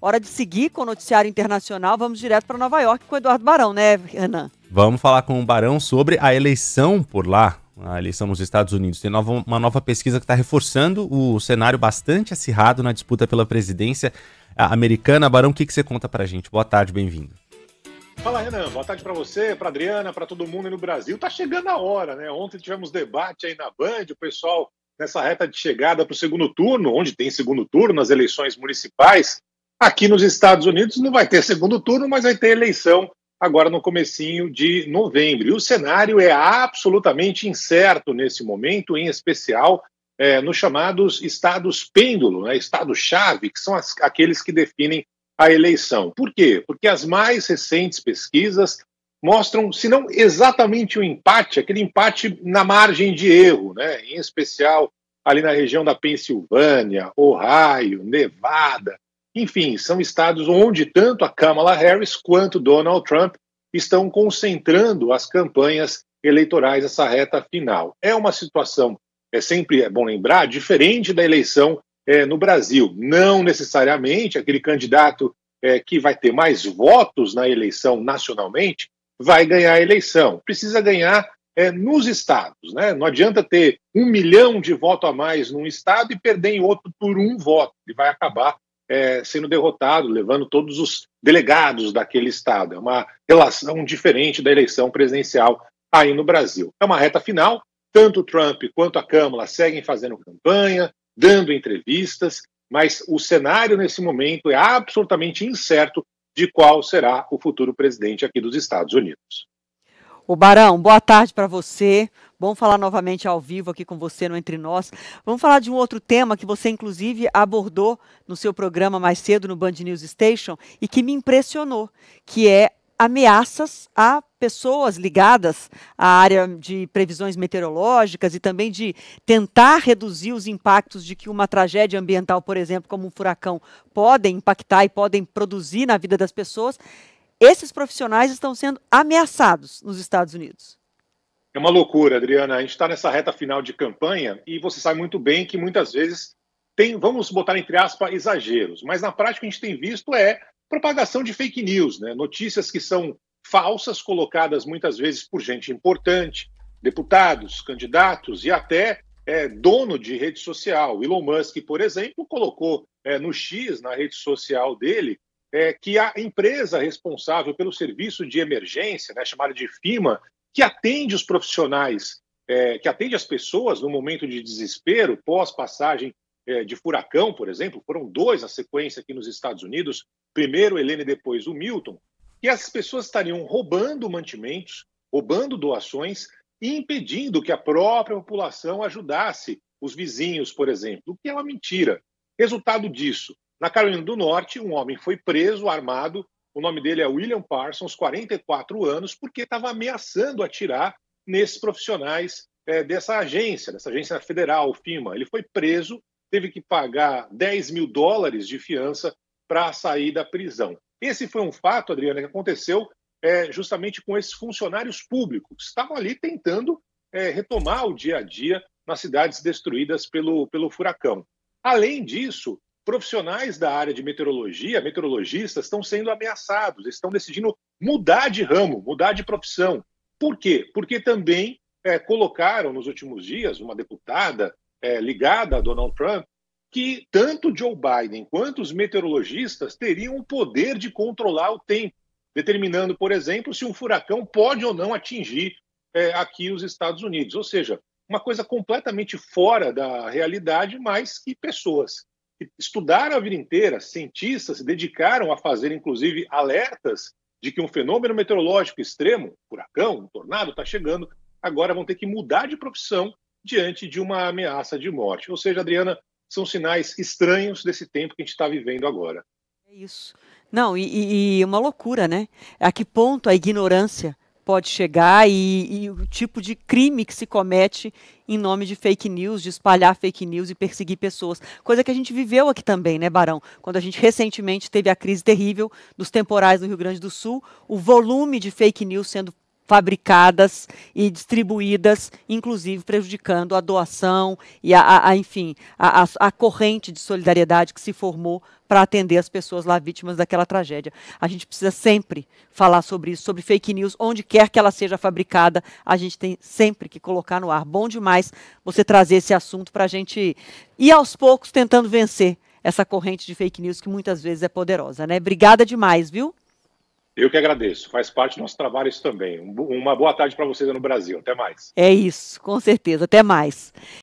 Hora de seguir com o noticiário internacional. Vamos direto para Nova York com o Eduardo Barão, né, Renan? Vamos falar com o Barão sobre a eleição por lá, a eleição nos Estados Unidos. Tem nova, uma nova pesquisa que está reforçando o cenário bastante acirrado na disputa pela presidência americana. Barão, o que, que você conta para a gente? Boa tarde, bem-vindo. Fala, Renan. Boa tarde para você, para Adriana, para todo mundo aí no Brasil. Tá chegando a hora, né? Ontem tivemos debate aí na Band, o pessoal nessa reta de chegada para o segundo turno, onde tem segundo turno nas eleições municipais. Aqui nos Estados Unidos não vai ter segundo turno, mas vai ter eleição agora no comecinho de novembro. E o cenário é absolutamente incerto nesse momento, em especial é, nos chamados estados pêndulo, né, estado-chave, que são as, aqueles que definem a eleição. Por quê? Porque as mais recentes pesquisas mostram, se não exatamente o um empate, aquele empate na margem de erro, né, em especial ali na região da Pensilvânia, Ohio, Nevada, enfim, são estados onde tanto a Kamala Harris quanto Donald Trump estão concentrando as campanhas eleitorais essa reta final. É uma situação, é sempre é bom lembrar, diferente da eleição é, no Brasil. Não necessariamente aquele candidato é, que vai ter mais votos na eleição nacionalmente vai ganhar a eleição. Precisa ganhar é, nos estados. Né? Não adianta ter um milhão de voto a mais num estado e perder em outro por um voto. Ele vai acabar é, sendo derrotado, levando todos os delegados daquele estado. É uma relação diferente da eleição presidencial aí no Brasil. É uma reta final, tanto o Trump quanto a Câmara seguem fazendo campanha, dando entrevistas, mas o cenário nesse momento é absolutamente incerto de qual será o futuro presidente aqui dos Estados Unidos. O Barão, boa tarde para você. Bom falar novamente ao vivo aqui com você no Entre Nós. Vamos falar de um outro tema que você, inclusive, abordou no seu programa mais cedo no Band News Station e que me impressionou, que é ameaças a pessoas ligadas à área de previsões meteorológicas e também de tentar reduzir os impactos de que uma tragédia ambiental, por exemplo, como um furacão, podem impactar e podem produzir na vida das pessoas esses profissionais estão sendo ameaçados nos Estados Unidos. É uma loucura, Adriana. A gente está nessa reta final de campanha e você sabe muito bem que muitas vezes tem, vamos botar entre aspas, exageros, mas na prática a gente tem visto é propagação de fake news, né? notícias que são falsas, colocadas muitas vezes por gente importante, deputados, candidatos e até é, dono de rede social. Elon Musk, por exemplo, colocou é, no X, na rede social dele, é, que a empresa responsável pelo serviço de emergência, né, chamada de FIMA, que atende os profissionais, é, que atende as pessoas no momento de desespero, pós-passagem é, de furacão, por exemplo, foram dois a sequência aqui nos Estados Unidos, primeiro Helene e depois o Milton, que essas pessoas estariam roubando mantimentos, roubando doações e impedindo que a própria população ajudasse os vizinhos, por exemplo, o que é uma mentira. Resultado disso, na Carolina do Norte, um homem foi preso, armado. O nome dele é William Parsons, 44 anos, porque estava ameaçando atirar nesses profissionais é, dessa agência, dessa agência federal, FIMA. Ele foi preso, teve que pagar 10 mil dólares de fiança para sair da prisão. Esse foi um fato, Adriana, que aconteceu é, justamente com esses funcionários públicos que estavam ali tentando é, retomar o dia a dia nas cidades destruídas pelo, pelo furacão. Além disso, profissionais da área de meteorologia, meteorologistas, estão sendo ameaçados, estão decidindo mudar de ramo, mudar de profissão. Por quê? Porque também é, colocaram nos últimos dias uma deputada é, ligada a Donald Trump que tanto Joe Biden quanto os meteorologistas teriam o poder de controlar o tempo, determinando, por exemplo, se um furacão pode ou não atingir é, aqui os Estados Unidos. Ou seja, uma coisa completamente fora da realidade, mas que pessoas estudaram a vida inteira, cientistas se dedicaram a fazer, inclusive, alertas de que um fenômeno meteorológico extremo, furacão, um tornado, está chegando, agora vão ter que mudar de profissão diante de uma ameaça de morte. Ou seja, Adriana, são sinais estranhos desse tempo que a gente está vivendo agora. É isso. Não, e, e uma loucura, né? A que ponto a ignorância pode chegar e, e o tipo de crime que se comete em nome de fake news, de espalhar fake news e perseguir pessoas. Coisa que a gente viveu aqui também, né, Barão? Quando a gente recentemente teve a crise terrível dos temporais no Rio Grande do Sul, o volume de fake news sendo fabricadas e distribuídas, inclusive prejudicando a doação e a, a enfim, a, a, a, corrente de solidariedade que se formou para atender as pessoas lá vítimas daquela tragédia. A gente precisa sempre falar sobre isso, sobre fake news, onde quer que ela seja fabricada, a gente tem sempre que colocar no ar. Bom demais você trazer esse assunto para a gente ir aos poucos tentando vencer essa corrente de fake news que muitas vezes é poderosa, né? Obrigada demais, viu? Eu que agradeço, faz parte do nosso trabalho isso também. Um, uma boa tarde para vocês no Brasil, até mais. É isso, com certeza, até mais.